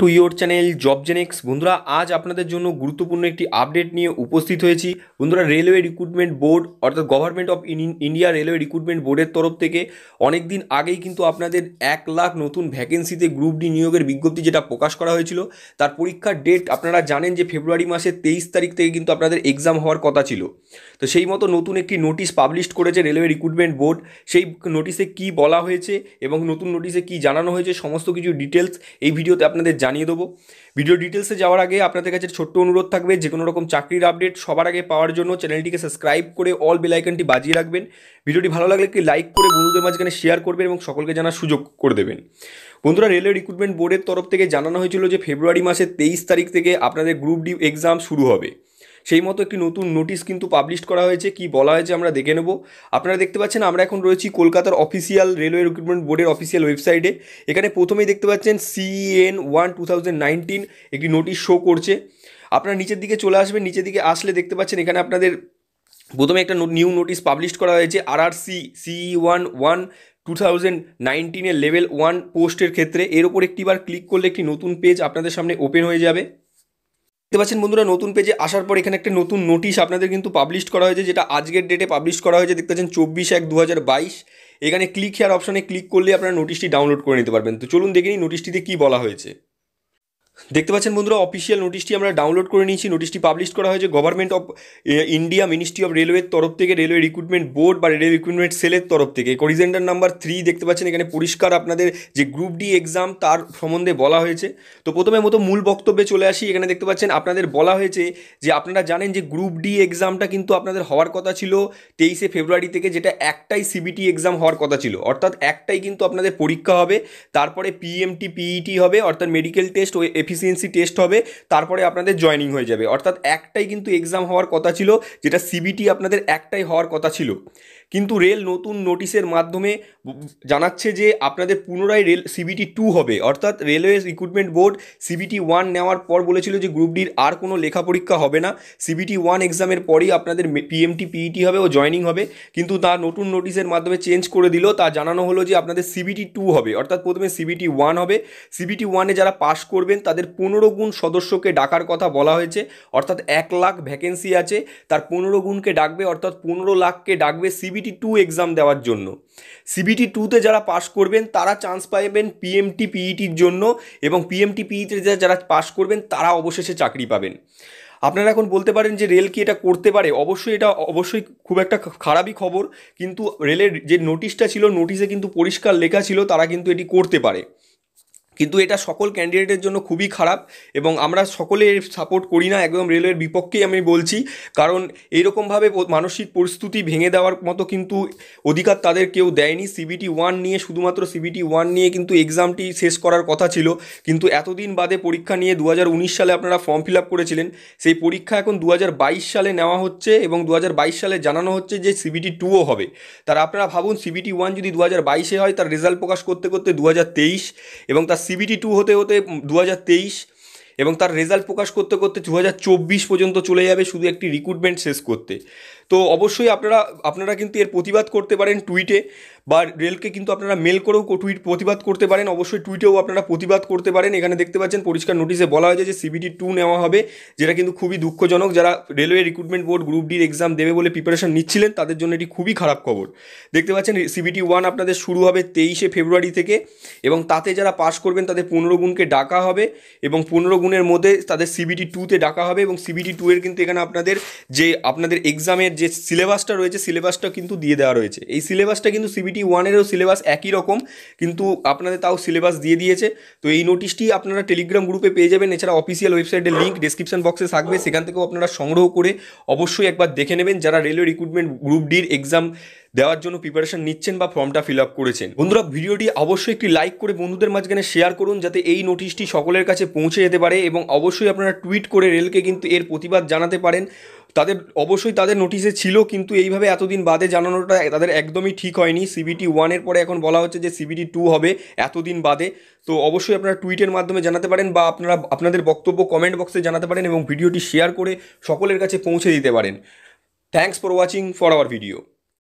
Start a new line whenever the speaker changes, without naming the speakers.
two your channel Job Genex বন্ধুরা আজ আপনাদের জন্য গুরুত্বপূর্ণ একটি আপডেট নিয়ে উপস্থিত হয়েছি বন্ধুরা রেলওয়ে রিক্রুটমেন্ট বোর্ড অর্থাৎ government of India railway recruitment বোর্ডের তরফ থেকে অনেক দিন আগেই কিন্তু আপনাদের এক লাখ নতুন ভ্যাকেন্সিতে গ্রুপ ডি নিয়োগের বিজ্ঞপ্তি যেটা প্রকাশ করা হয়েছিল তার পরীক্ষার ডেট আপনারা জানেন যে ফেব্রুয়ারি মাসের তেইশ তারিখ থেকে কিন্তু আপনাদের এক্সাম হওয়ার কথা ছিল তো সেই মতো নতুন একটি নোটিশ পাবলিশ করেছে রেলওয়ে রিক্রুটমেন্ট বোর্ড সেই নোটিশে কি বলা হয়েছে এবং নতুন নোটিশে কি জানানো হয়েছে সমস্ত কিছু ডিটেলস এই ভিডিওতে আপনাদের জানিয়ে দেবো ভিডিও ডিটেলসে যাওয়ার আগে আপনাদের কাছে ছোট্ট অনুরোধ থাকবে যে কোনো রকম চাকরির আপডেট সবার আগে পাওয়ার জন্য চ্যানেলটিকে সাবস্ক্রাইব করে অল বেলাইকনটি বাজিয়ে রাখবেন ভিডিওটি ভালো লাগলে একটি লাইক করে বন্ধুদের মাঝখানে শেয়ার করবেন এবং সকলকে জানার সুযোগ করে দেবেন বন্ধুরা রেলের রিক্রুটমেন্ট বোর্ডের তরফ থেকে জানানো হয়েছিল যে ফেব্রুয়ারি মাসের তেইশ তারিখ থেকে আপনাদের গ্রুপ ডি এক্সাম শুরু হবে সেই মতো একটি নতুন নোটিশ কিন্তু পাবলিশ করা হয়েছে কি বলা হয়েছে আমরা দেখে নেব আপনারা দেখতে পাচ্ছেন আমরা এখন রয়েছি কলকাতার অফিসিয়াল রেলওয়ে রিক্রুটমেন্ট বোর্ডের অফিসিয়াল ওয়েবসাইটে এখানে প্রথমেই দেখতে পাচ্ছেন সিএন ওয়ান টু একটি নোটিশ শো করছে আপনারা নিচের দিকে চলে আসবেন নিচের দিকে আসলে দেখতে পাচ্ছেন এখানে আপনাদের প্রথমে একটা নিউ নোটিশ পাবলিশ করা হয়েছে R R C CE one one two thousand নাইনটিনের লেভেল ওয়ান পোস্টের ক্ষেত্রে এর ওপর একটিবার ক্লিক করলে একটি নতুন পেজ আপনাদের সামনে ওপেন হয়ে যাবে দেখতে পাচ্ছেন বন্ধুরা নতুন পেজে আসার পর এখানে একটা নতুন নোটিশ আপনাদের কিন্তু পাবলিশ করা হয়েছে যেটা আজকের ডেটে পাবলিশ করা হয়েছে দেখতে পাচ্ছেন চব্বিশ এক দু এখানে ক্লিক হেয়ার অপশানে ক্লিক করলে আপনারা নোটিশটি ডাউনলোড করে নিতে পারবেন তো চলুন দেখে নিই নোটিশটিতে কী বলা হয়েছে দেখতে পাচ্ছেন বন্ধুরা অফিসিয়াল নোটিশটি আমরা ডাউনলোড করে নিয়েছি নোটিশটি পাবলিশ করা হয়েছে government of India ministry of রেলওয়ের তরফ থেকে রেলওয়ে রিক্রুটমেন্ট বোর্ড বা রেলওয়ে রিক্রুটমেন্ট সেলের তরফ থেকে করিজেন্ডার নাম্বার থ্রি দেখতে পাচ্ছেন এখানে পরিষ্কার আপনাদের যে গ্রুপ ডি এক্সাম তার সম্বন্ধে বলা হয়েছে তো প্রথমে মতো মূল বক্তব্যে চলে আসি এখানে দেখতে পাচ্ছেন আপনাদের বলা হয়েছে যে আপনারা জানেন যে গ্রুপ ডি এক্সামটা কিন্তু আপনাদের হওয়ার কথা ছিল তেইশে ফেব্রুয়ারি থেকে যেটা একটাই সিবিটি এক্সাম হওয়ার কথা ছিল অর্থাৎ একটাই কিন্তু আপনাদের পরীক্ষা হবে তারপরে পিএমটি পিইটি e হবে অর্থাৎ মেডিকেল টেস্ট ও এফিসিয়েন্সি টেস্ট হবে তারপরে আপনাদের জয়নিং হয়ে যাবে অর্থাৎ একটাই কিন্তু এক্সাম হওয়ার কথা ছিল যেটা সিবিটি আপনাদের একটাই হওয়ার কথা ছিল কিন্তু রেল নতুন নোটিশের মাধ্যমে জানাচ্ছে যে আপনাদের পুনরায় রেল সিবিটি টু হবে অর্থাৎ railway recruitment board CBT one নেওয়ার পর বলেছিল যে গ্রুপ ডির আর কোনো লেখা পরীক্ষা হবে না সিবিটি ওয়ান এক্সামের পরেই আপনাদের পিএমটি পিইটি e হবে ও জয়নিং হবে কিন্তু তা নতুন নোটিশের মাধ্যমে চেঞ্জ করে দিল তা জানানো হলো যে আপনাদের সিবিটি টু হবে অর্থাৎ প্রথমে সিবিটি ওয়ান হবে সিবিটি ওয়ানে যারা পাস করবেন তা তাদের পনেরো গুণ সদস্যকে ডাকার কথা বলা হয়েছে অর্থাৎ এক লাখ ভ্যাকেন্সি আছে তার পনেরো গুণকে ডাকবে অর্থাৎ পনেরো লাখকে ডাকবে সিবিটি টু এক্সাম দেওয়ার জন্য সিবিটি টুতে যারা পাশ করবেন তারা চান্স পাবেন পিএমটি পিইটির e জন্য এবং পিএমটি পিইটিতে e যারা পাশ করবেন তারা অবশেষে চাকরি পাবেন আপনারা এখন বলতে পারেন যে রেল কি এটা করতে পারে অবশ্যই এটা অবশ্যই খুব একটা খারাপই খবর কিন্তু রেলের যে নোটিশটা ছিল নোটিশে কিন্তু পরিষ্কার লেখা ছিল তারা কিন্তু এটি করতে পারে কিন্তু এটা সকল ক্যান্ডিডেটের জন্য খুবই খারাপ এবং আমরা সকলে সাপোর্ট করি না একদম রেলওয়ের বিপক্ষেই আমি বলছি কারণ এইরকমভাবে মানসিক পরিস্থিতি ভেঙে দেওয়ার মতো কিন্তু অধিকার তাদের কেউ দেয়নি সিবিটি ওয়ান নিয়ে শুধুমাত্র সিবিটি ওয়ান নিয়ে কিন্তু এক্সামটি শেষ করার কথা ছিল কিন্তু এতদিন বাদে পরীক্ষা নিয়ে দু সালে আপনারা ফর্ম ফিল আপ করেছিলেন সেই পরীক্ষা এখন দু সালে নেওয়া হচ্ছে এবং দু সালে জানানো হচ্ছে যে সিবিটি টুও হবে তার আপনারা ভাবুন সিবিটি ওয়ান যদি দু বাইশে হয় তার রেজাল্ট প্রকাশ করতে করতে দু এবং তার সিবিটি টু হতে হতে দু এবং তার রেজাল্ট প্রকাশ করতে করতে দু পর্যন্ত চলে যাবে শুধু একটি রিক্রুটমেন্ট শেষ করতে তো অবশ্যই আপনারা আপনারা কিন্তু এর প্রতিবাদ করতে পারেন টুইটে বা রেলকে কিন্তু আপনারা মেল করেও টুইট প্রতিবাদ করতে পারেন অবশ্যই টুইটেও আপনারা প্রতিবাদ করতে পারেন এখানে দেখতে পাচ্ছেন পরিষ্কার নোটিশে বলা হয়েছে যে সিবিডি টু নেওয়া হবে যেটা কিন্তু খুবই দুঃখজনক যারা রেলওয়ে রিক্রুটমেন্ট বোর্ড গ্রুপ ডির এক্সাম দেবে বলে প্রিপারেশন নিচ্ছিলেন তাদের জন্য এটি খুবই খারাপ খবর দেখতে পাচ্ছেন সিবিটি ওয়ান আপনাদের শুরু হবে তেইশে ফেব্রুয়ারি থেকে এবং তাতে যারা পাশ করবেন তাদের পনেরো গুণকে ডাকা হবে এবং পনেরো গুণের মধ্যে তাদের সিবিটি টুতে ডাকা হবে এবং সিবিটি টু এর কিন্তু এখানে আপনাদের যে আপনাদের এক্সামের যে সিলেবাসটা রয়েছে সিলেবাসটা কিন্তু দিয়ে দেওয়া রয়েছে এই সিলেবাসটা কিন্তু সিবিটি পিটি ওয়ানেরও সিলেবাস একই রকম কিন্তু আপনাদের তাও সিলেবাস দিয়ে দিয়েছে তো এই নোটিশটি আপনারা টেলিগ্রাম গ্রুপে পেয়ে যাবেন এছাড়া অফিসিয়াল ওয়েবসাইটের লিঙ্ক ডিসক্রিপশন বক্সে থাকবে সেখান থেকেও আপনারা সংগ্রহ করে অবশ্যই একবার দেখে নেবেন যারা রেলওয়ে রিক্রুটমেন্ট গ্রুপ ডির এক্সাম দেওয়ার জন্য প্রিপারেশন নিচ্ছেন বা ফর্মটা ফিল আপ করেছেন বন্ধুরা ভিডিওটি অবশ্যই একটি লাইক করে বন্ধুদের মাঝখানে শেয়ার করুন যাতে এই নোটিশটি সকলের কাছে পৌঁছে যেতে পারে এবং অবশ্যই আপনারা টুইট করে রেলকে কিন্তু এর প্রতিবাদ জানাতে পারেন তাদের অবশ্যই তাদের নোটিশে ছিল কিন্তু এইভাবে এতদিন বাদে জানানোটা তাদের একদমই ঠিক হয়নি সিবিটি ওয়ানের পরে এখন বলা হচ্ছে যে সিবিটি টু হবে এতদিন বাদে তো অবশ্যই আপনারা টুইটের মাধ্যমে জানাতে পারেন বা আপনারা আপনাদের বক্তব্য কমেন্ট বক্সে জানাতে পারেন এবং ভিডিওটি শেয়ার করে সকলের কাছে পৌঁছে দিতে পারেন thanks for watching for our video